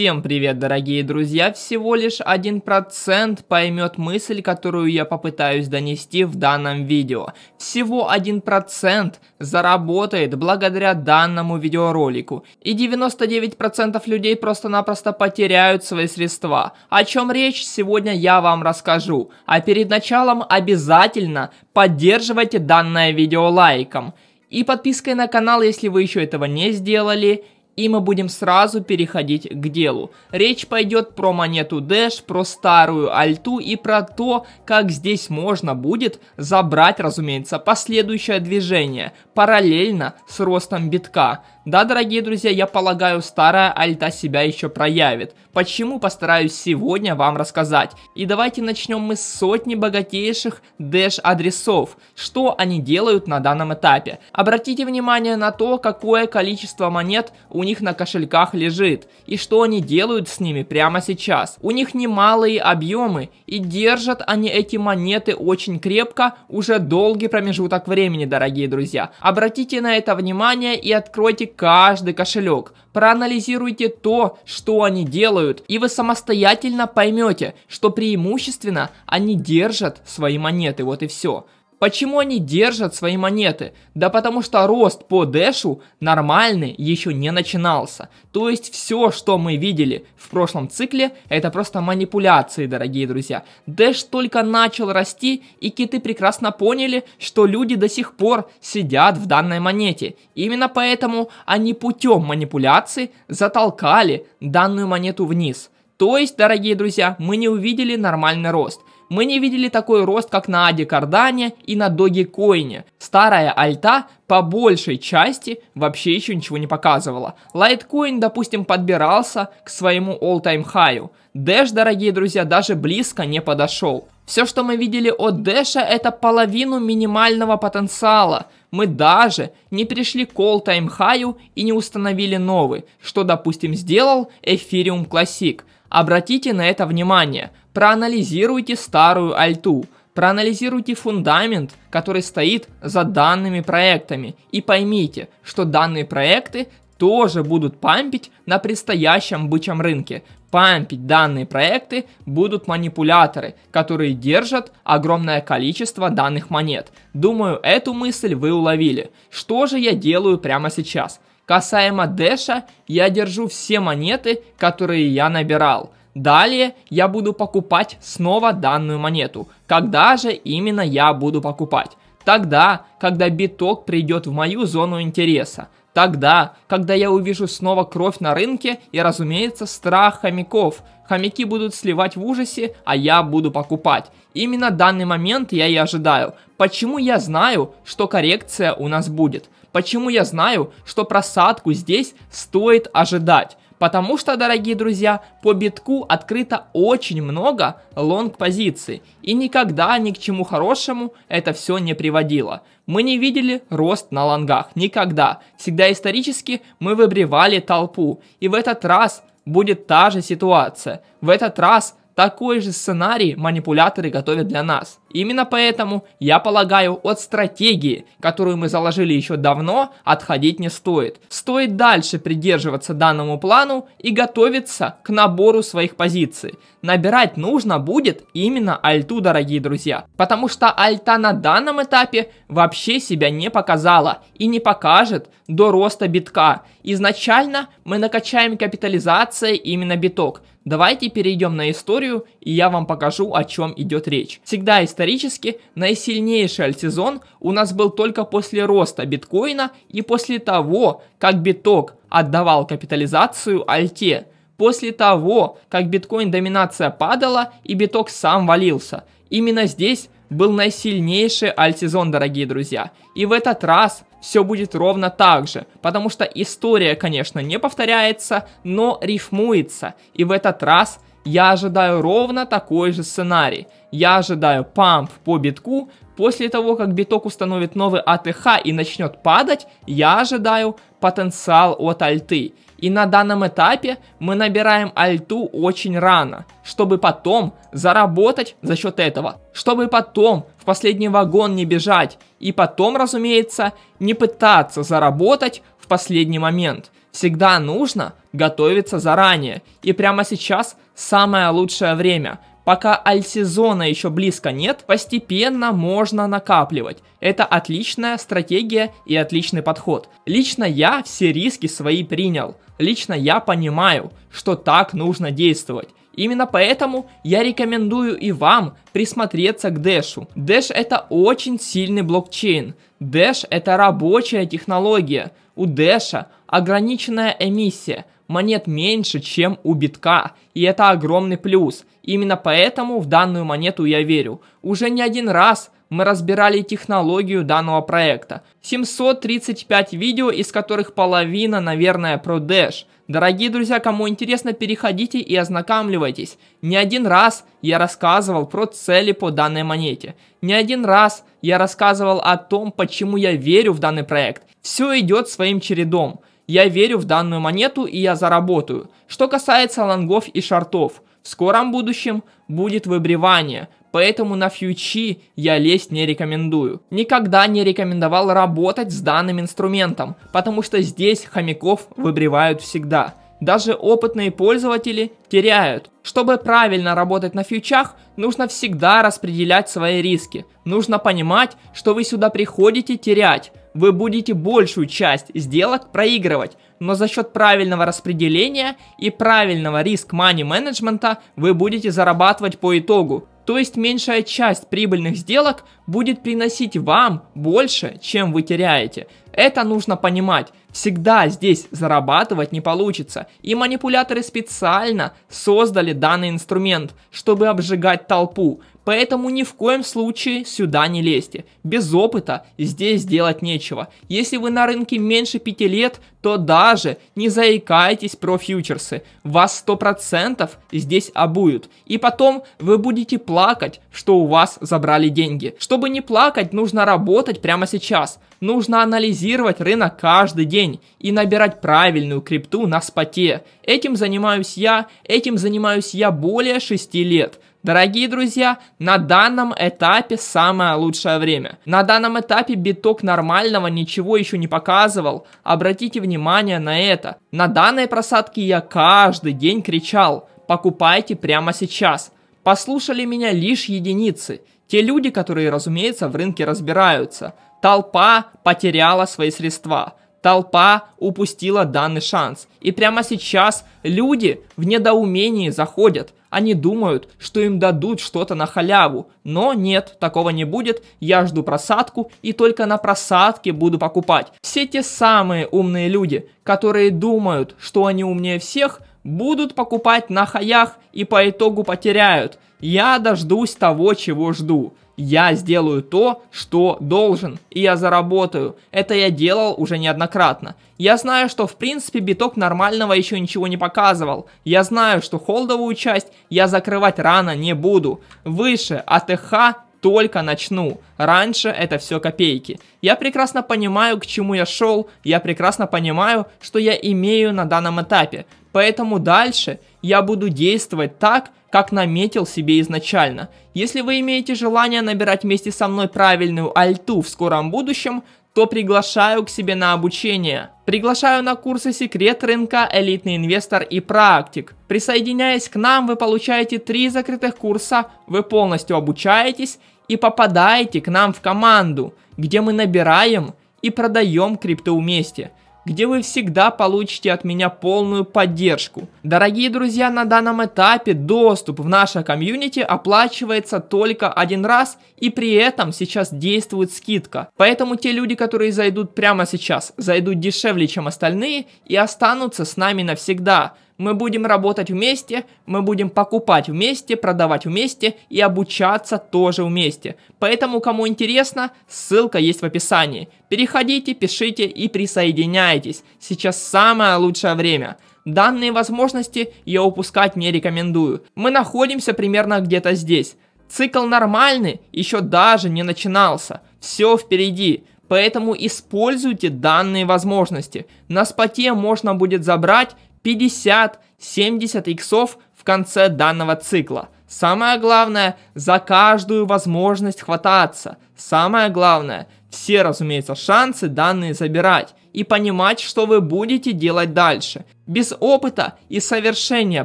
Всем привет, дорогие друзья! Всего лишь один процент поймет мысль, которую я попытаюсь донести в данном видео. Всего один процент заработает благодаря данному видеоролику. И 99% людей просто-напросто потеряют свои средства. О чем речь, сегодня я вам расскажу. А перед началом обязательно поддерживайте данное видео лайком. И подпиской на канал, если вы еще этого не сделали – и мы будем сразу переходить к делу. Речь пойдет про монету Dash, про старую альту и про то, как здесь можно будет забрать, разумеется, последующее движение параллельно с ростом битка. Да, дорогие друзья, я полагаю, старая альта себя еще проявит. Почему, постараюсь сегодня вам рассказать. И давайте начнем мы с сотни богатейших Dash-адресов. Что они делают на данном этапе? Обратите внимание на то, какое количество монет у них них на кошельках лежит и что они делают с ними прямо сейчас. У них немалые объемы и держат они эти монеты очень крепко уже долгий промежуток времени, дорогие друзья. Обратите на это внимание и откройте каждый кошелек. Проанализируйте то, что они делают, и вы самостоятельно поймете, что преимущественно они держат свои монеты, вот и все. Почему они держат свои монеты? Да потому что рост по дэшу нормальный еще не начинался. То есть все, что мы видели в прошлом цикле, это просто манипуляции, дорогие друзья. Дэш только начал расти, и киты прекрасно поняли, что люди до сих пор сидят в данной монете. Именно поэтому они путем манипуляций затолкали данную монету вниз. То есть, дорогие друзья, мы не увидели нормальный рост. Мы не видели такой рост, как на Аде Кардане и на Доги Коине. Старая альта по большей части вообще еще ничего не показывала. Лайткоин, допустим, подбирался к своему all-time high. Dash, дорогие друзья, даже близко не подошел. Все, что мы видели от Дэша, это половину минимального потенциала. Мы даже не пришли к all-time high и не установили новый, что, допустим, сделал Ethereum Classic. Обратите на это внимание проанализируйте старую альту, проанализируйте фундамент, который стоит за данными проектами и поймите, что данные проекты тоже будут пампить на предстоящем бычьем рынке. Пампить данные проекты будут манипуляторы, которые держат огромное количество данных монет. Думаю, эту мысль вы уловили. Что же я делаю прямо сейчас? Касаемо Дэша, я держу все монеты, которые я набирал – Далее я буду покупать снова данную монету. Когда же именно я буду покупать? Тогда, когда биток придет в мою зону интереса. Тогда, когда я увижу снова кровь на рынке и, разумеется, страх хомяков. Хомяки будут сливать в ужасе, а я буду покупать. Именно данный момент я и ожидаю. Почему я знаю, что коррекция у нас будет? Почему я знаю, что просадку здесь стоит ожидать? Потому что, дорогие друзья, по битку открыто очень много лонг-позиций, и никогда ни к чему хорошему это все не приводило. Мы не видели рост на лонгах, никогда. Всегда исторически мы выбривали толпу, и в этот раз будет та же ситуация. В этот раз такой же сценарий манипуляторы готовят для нас. Именно поэтому, я полагаю, от стратегии, которую мы заложили еще давно, отходить не стоит. Стоит дальше придерживаться данному плану и готовиться к набору своих позиций. Набирать нужно будет именно альту, дорогие друзья, потому что альта на данном этапе вообще себя не показала и не покажет до роста битка. Изначально мы накачаем капитализацией именно биток. Давайте перейдем на историю, и я вам покажу, о чем идет речь. Всегда есть Исторически наисильнейший альтсезон у нас был только после роста биткоина и после того, как биток отдавал капитализацию альте. После того, как биткоин-доминация падала и биток сам валился. Именно здесь был наисильнейший альтсезон, дорогие друзья. И в этот раз все будет ровно так же, потому что история, конечно, не повторяется, но рифмуется. И в этот раз – я ожидаю ровно такой же сценарий. Я ожидаю памп по битку, после того, как биток установит новый АТХ и начнет падать, я ожидаю потенциал от альты. И на данном этапе мы набираем альту очень рано, чтобы потом заработать за счет этого. Чтобы потом в последний вагон не бежать и потом, разумеется, не пытаться заработать в последний момент всегда нужно готовиться заранее. И прямо сейчас самое лучшее время. Пока альтсезона еще близко нет, постепенно можно накапливать. Это отличная стратегия и отличный подход. Лично я все риски свои принял. Лично я понимаю, что так нужно действовать. Именно поэтому я рекомендую и вам присмотреться к Дэшу. Dash это очень сильный блокчейн. Dash это рабочая технология. У Дэша ограниченная эмиссия, монет меньше, чем у битка, и это огромный плюс. Именно поэтому в данную монету я верю. Уже не один раз мы разбирали технологию данного проекта. 735 видео, из которых половина, наверное, про Dash. Дорогие друзья, кому интересно, переходите и ознакомливайтесь. Не один раз я рассказывал про цели по данной монете. Не один раз я рассказывал о том, почему я верю в данный проект. Все идет своим чередом. Я верю в данную монету и я заработаю. Что касается лонгов и шартов, в скором будущем будет выбривание – Поэтому на фьючи я лезть не рекомендую. Никогда не рекомендовал работать с данным инструментом, потому что здесь хомяков выбривают всегда. Даже опытные пользователи теряют. Чтобы правильно работать на фьючах, нужно всегда распределять свои риски. Нужно понимать, что вы сюда приходите терять. Вы будете большую часть сделок проигрывать, но за счет правильного распределения и правильного риск-мани менеджмента вы будете зарабатывать по итогу. То есть меньшая часть прибыльных сделок будет приносить вам больше, чем вы теряете. Это нужно понимать. Всегда здесь зарабатывать не получится. И манипуляторы специально создали данный инструмент, чтобы обжигать толпу. Поэтому ни в коем случае сюда не лезьте. Без опыта здесь делать нечего. Если вы на рынке меньше 5 лет, то даже не заикайтесь про фьючерсы. Вас 100% здесь обуют. И потом вы будете плакать, что у вас забрали деньги. Чтобы не плакать, нужно работать прямо сейчас. Нужно анализировать рынок каждый день и набирать правильную крипту на споте. Этим занимаюсь я, этим занимаюсь я более 6 лет. Дорогие друзья, на данном этапе самое лучшее время. На данном этапе биток нормального ничего еще не показывал. Обратите внимание на это. На данной просадке я каждый день кричал «покупайте прямо сейчас». Послушали меня лишь единицы. Те люди, которые, разумеется, в рынке разбираются. Толпа потеряла свои средства. Толпа упустила данный шанс. И прямо сейчас люди в недоумении заходят – они думают, что им дадут что-то на халяву, но нет, такого не будет, я жду просадку и только на просадке буду покупать. Все те самые умные люди, которые думают, что они умнее всех, будут покупать на хаях и по итогу потеряют. Я дождусь того, чего жду я сделаю то, что должен, и я заработаю. Это я делал уже неоднократно. Я знаю, что в принципе биток нормального еще ничего не показывал. Я знаю, что холдовую часть я закрывать рано не буду. Выше АТХ только начну. Раньше это все копейки. Я прекрасно понимаю, к чему я шел, я прекрасно понимаю, что я имею на данном этапе. Поэтому дальше я буду действовать так, как наметил себе изначально. Если вы имеете желание набирать вместе со мной правильную альту в скором будущем, то приглашаю к себе на обучение. Приглашаю на курсы «Секрет рынка», «Элитный инвестор» и «Практик». Присоединяясь к нам, вы получаете три закрытых курса, вы полностью обучаетесь и попадаете к нам в команду, где мы набираем и продаем крипту вместе – где вы всегда получите от меня полную поддержку. Дорогие друзья, на данном этапе доступ в наше комьюнити оплачивается только один раз, и при этом сейчас действует скидка. Поэтому те люди, которые зайдут прямо сейчас, зайдут дешевле, чем остальные, и останутся с нами навсегда. Мы будем работать вместе, мы будем покупать вместе, продавать вместе и обучаться тоже вместе. Поэтому, кому интересно, ссылка есть в описании. Переходите, пишите и присоединяйтесь. Сейчас самое лучшее время. Данные возможности я упускать не рекомендую. Мы находимся примерно где-то здесь. Цикл нормальный, еще даже не начинался. Все впереди. Поэтому используйте данные возможности. На споте можно будет забрать 50, 70 иксов в конце данного цикла. Самое главное, за каждую возможность хвататься. Самое главное, все, разумеется, шансы данные забирать и понимать, что вы будете делать дальше. Без опыта и совершения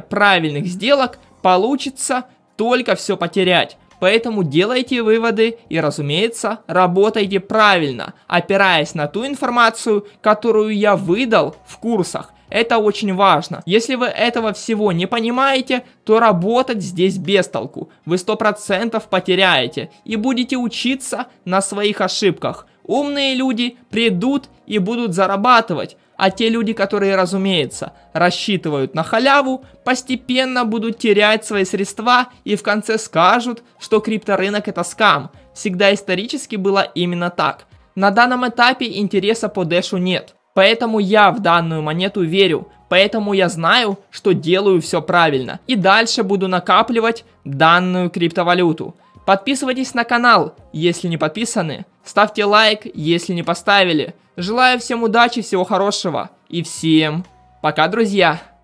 правильных сделок получится только все потерять. Поэтому делайте выводы и, разумеется, работайте правильно, опираясь на ту информацию, которую я выдал в курсах это очень важно. Если вы этого всего не понимаете, то работать здесь без толку. Вы 100% потеряете и будете учиться на своих ошибках. Умные люди придут и будут зарабатывать, а те люди, которые, разумеется, рассчитывают на халяву, постепенно будут терять свои средства и в конце скажут, что крипторынок это скам. Всегда исторически было именно так. На данном этапе интереса по Дэшу нет. Поэтому я в данную монету верю. Поэтому я знаю, что делаю все правильно. И дальше буду накапливать данную криптовалюту. Подписывайтесь на канал, если не подписаны. Ставьте лайк, если не поставили. Желаю всем удачи, всего хорошего. И всем пока, друзья.